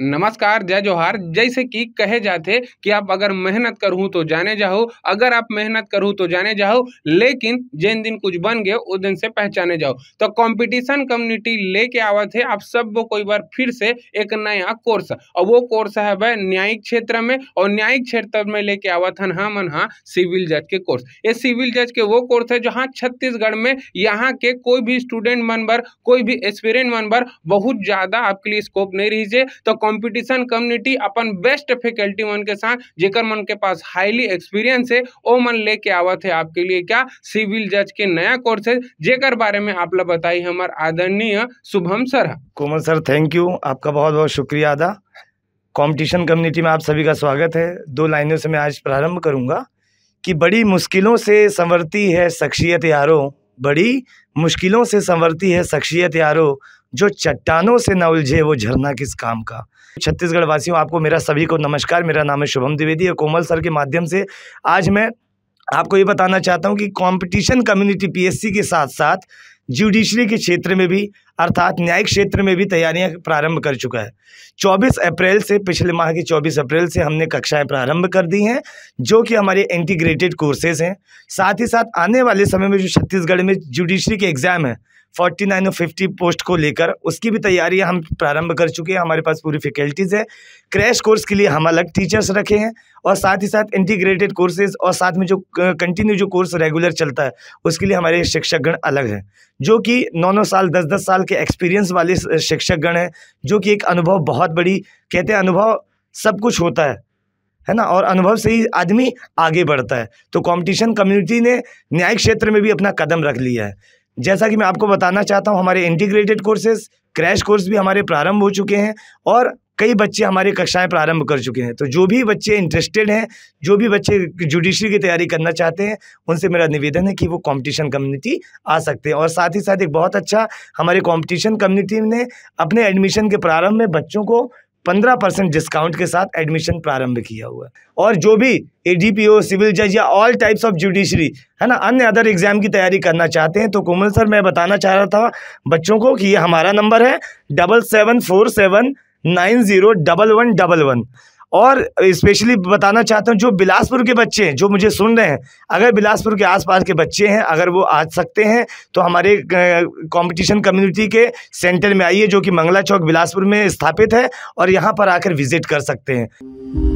नमस्कार जय जोहार जैसे कि कहे जाते कि आप अगर मेहनत करूँ तो जाने जाओ अगर आप मेहनत करूँ तो जाने जाओ लेकिन जिन दिन कुछ बन गए उस दिन से पहचाने जाओ तो कंपटीशन कम्युनिटी लेके आवा थे आप सबको कोई बार फिर से एक नया कोर्स और वो कोर्स है वह न्यायिक क्षेत्र में और न्यायिक क्षेत्र में लेके आवा हाँ था मन हाँ सिविल जज के कोर्स ये सिविल जज के वो कोर्स है जहाँ छत्तीसगढ़ में यहाँ के कोई भी स्टूडेंट मन भर कोई भी एक्सपीरियंट मन भर बहुत ज़्यादा आपके लिए स्कोप नहीं रही तो कॉम्पिटिशन कम्युनिटी अपन बेस्ट फैकल्टी मन के साथ जेकर मन के पास हाईली एक्सपीरियंस है वो मन लेके आवत है आपके लिए क्या सिविल जज के नया कोर्सेज जेकर बारे में आप लोग बताई हमार आदरणीय Shubham sir Komal sir thank you आपका बहुत बहुत शुक्रिया अदा कॉम्पिटिशन कम्युनिटी में आप सभी का स्वागत है दो लाइनों से मैं आज प्रारंभ करूँगा कि बड़ी मुश्किलों से संवरती है शख्सियत यारो बड़ी मुश्किलों से संवरती है शख्सियत यारो जो चट्टानों से न उलझे वो झरना किस काम का छत्तीसगढ़ वासियों आपको मेरा सभी को नमस्कार मेरा नाम है शुभम द्विवेदी और कोमल सर के माध्यम से आज मैं आपको ये बताना चाहता हूँ कि कंपटीशन कम्युनिटी पीएससी के साथ साथ जुडिशरी के क्षेत्र में भी अर्थात न्यायिक क्षेत्र में भी तैयारियां प्रारंभ कर चुका है 24 अप्रैल से पिछले माह के 24 अप्रैल से हमने कक्षाएं प्रारंभ कर दी हैं जो कि हमारे इंटीग्रेटेड कोर्सेज हैं साथ ही साथ आने वाले समय में जो छत्तीसगढ़ में जुडिशरी के एग्ज़ाम हैं फोर्टी नाइन और फिफ्टी पोस्ट को लेकर उसकी भी तैयारी हम प्रारंभ कर चुके हैं हमारे पास पूरी फैकल्टीज़ है क्रैश कोर्स के लिए हम अलग टीचर्स रखे हैं और साथ ही साथ इंटीग्रेटेड कोर्सेज और साथ में जो कंटिन्यू जो कोर्स रेगुलर चलता है उसके लिए हमारे शिक्षकगण अलग हैं जो कि नौ नौ साल दस दस साल के एक्सपीरियंस वाले शिक्षकगण हैं जो कि एक अनुभव बहुत बड़ी कहते हैं अनुभव सब कुछ होता है है ना और अनुभव से ही आदमी आगे बढ़ता है तो कंपटीशन कम्युनिटी ने न्यायिक क्षेत्र में भी अपना कदम रख लिया है जैसा कि मैं आपको बताना चाहता हूँ हमारे इंटीग्रेटेड कोर्सेज क्रैश कोर्स भी हमारे प्रारंभ हो चुके हैं और कई बच्चे हमारी कक्षाएं प्रारंभ कर चुके हैं तो जो भी बच्चे इंटरेस्टेड हैं जो भी बच्चे जुडिशरी की तैयारी करना चाहते हैं उनसे मेरा निवेदन है कि वो कंपटीशन कम्युनिटी आ सकते हैं और साथ ही साथ एक बहुत अच्छा हमारे कंपटीशन कम्युनिटी ने अपने एडमिशन के प्रारंभ में बच्चों को पंद्रह परसेंट डिस्काउंट के साथ एडमिशन प्रारंभ किया हुआ है और जो भी A D P O civil जज या ऑल टाइप्स ऑफ जुडिशरी है ना अन्य अदर एग्जाम की तैयारी करना चाहते हैं तो कोमल सर मैं बताना चाह रहा था बच्चों को कि ये हमारा नंबर है double seven four seven nine zero double one double one और स्पेशली बताना चाहता हूँ जो बिलासपुर के बच्चे हैं जो मुझे सुन रहे हैं अगर बिलासपुर के आसपास के बच्चे हैं अगर वो आ सकते हैं तो हमारे कंपटीशन कम्युनिटी के सेंटर में आइए जो कि मंगला चौक बिलासपुर में स्थापित है और यहाँ पर आकर विजिट कर सकते हैं